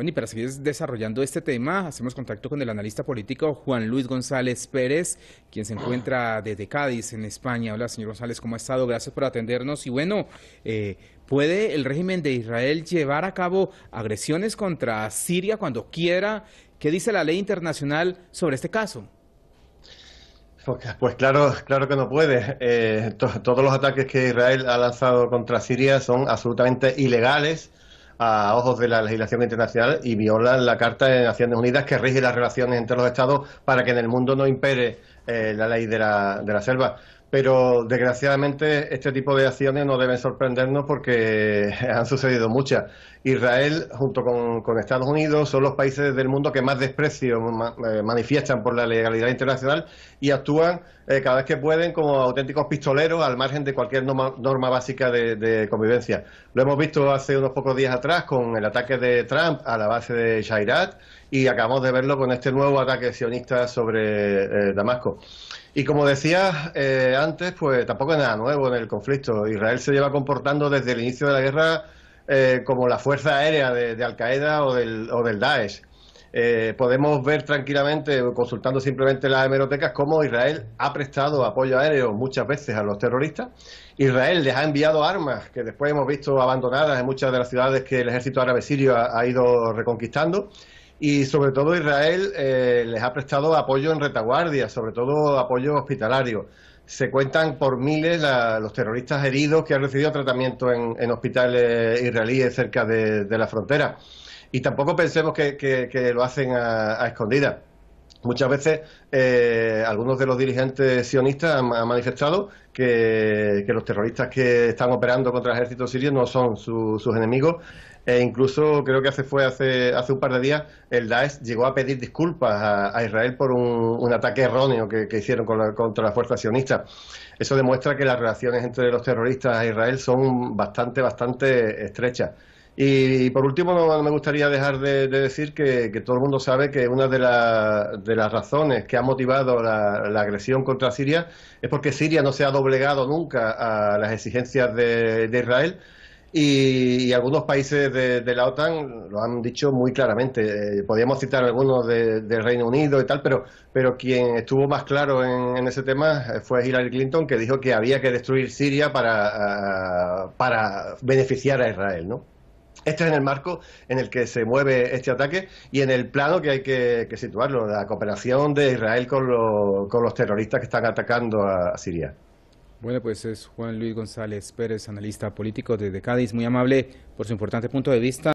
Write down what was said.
Bueno, y para seguir desarrollando este tema, hacemos contacto con el analista político Juan Luis González Pérez, quien se encuentra desde Cádiz, en España. Hola, señor González, ¿cómo ha estado? Gracias por atendernos. Y bueno, eh, ¿puede el régimen de Israel llevar a cabo agresiones contra Siria cuando quiera? ¿Qué dice la ley internacional sobre este caso? Pues, claro, claro que no puede. Eh, todos los ataques que Israel ha lanzado contra Siria son absolutamente ilegales a ojos de la legislación internacional y viola la Carta de Naciones Unidas que rige las relaciones entre los Estados para que en el mundo no impere eh, la ley de la, de la selva pero desgraciadamente este tipo de acciones no deben sorprendernos porque han sucedido muchas. Israel, junto con, Estados Unidos, son los países del mundo que más desprecio eh, manifiestan por la legalidad internacional y actúan eh, cada vez que pueden como auténticos pistoleros al margen de cualquier norma, básica de, convivencia. Lo hemos visto hace unos pocos días atrás con el ataque de Trump a la base de Shairat y acabamos de verlo con este nuevo ataque sionista sobre eh, Damasco. Y como decía eh, antes, pues tampoco es nada nuevo en el conflicto. Israel se lleva comportando desde el inicio de la guerra eh, como la fuerza aérea de, Al Qaeda o del, o Daesh. Eh, podemos ver tranquilamente, consultando simplemente las hemerotecas, cómo Israel ha prestado apoyo aéreo muchas veces a los terroristas. Israel les ha enviado armas que después hemos visto abandonadas en muchas de las ciudades que el ejército árabe sirio ha ido reconquistando y sobre todo Israel eh, les ha prestado apoyo en retaguardia, sobre todo apoyo hospitalario. Se cuentan por miles los terroristas heridos que han recibido tratamiento en, hospitales israelíes cerca de, la frontera. Y tampoco pensemos que, lo hacen a, a escondidas. Muchas veces eh, algunos de los dirigentes sionistas han, manifestado que, los terroristas que están operando contra el ejército sirio no son sus enemigos. E incluso creo que hace, fue hace, un par de días el Daesh llegó a pedir disculpas a, Israel por un, ataque erróneo que, hicieron contra las fuerzas sionistas. Eso demuestra que las relaciones entre los terroristas e Israel son bastante, bastante estrechas. Y, por último, me gustaría dejar de, decir que, todo el mundo sabe que una de, las razones que ha motivado la, agresión contra Siria es porque Siria no se ha doblegado nunca a las exigencias de, Israel. Y, algunos países de, la OTAN lo han dicho muy claramente. Podíamos eh, podríamos citar algunos del Reino Unido y tal, pero, pero quien estuvo más claro en, en, ese tema eh, fue Hillary Clinton, que dijo que había que destruir Siria para, ah, para beneficiar a Israel, ¿no? Este es en el marco en el que se mueve este ataque y en el plano que hay que, situarlo, la cooperación de Israel con, los terroristas que están atacando a, a Siria. Bueno, pues es Juan Luis González Pérez, analista político desde Cádiz. Muy amable por su importante punto de vista.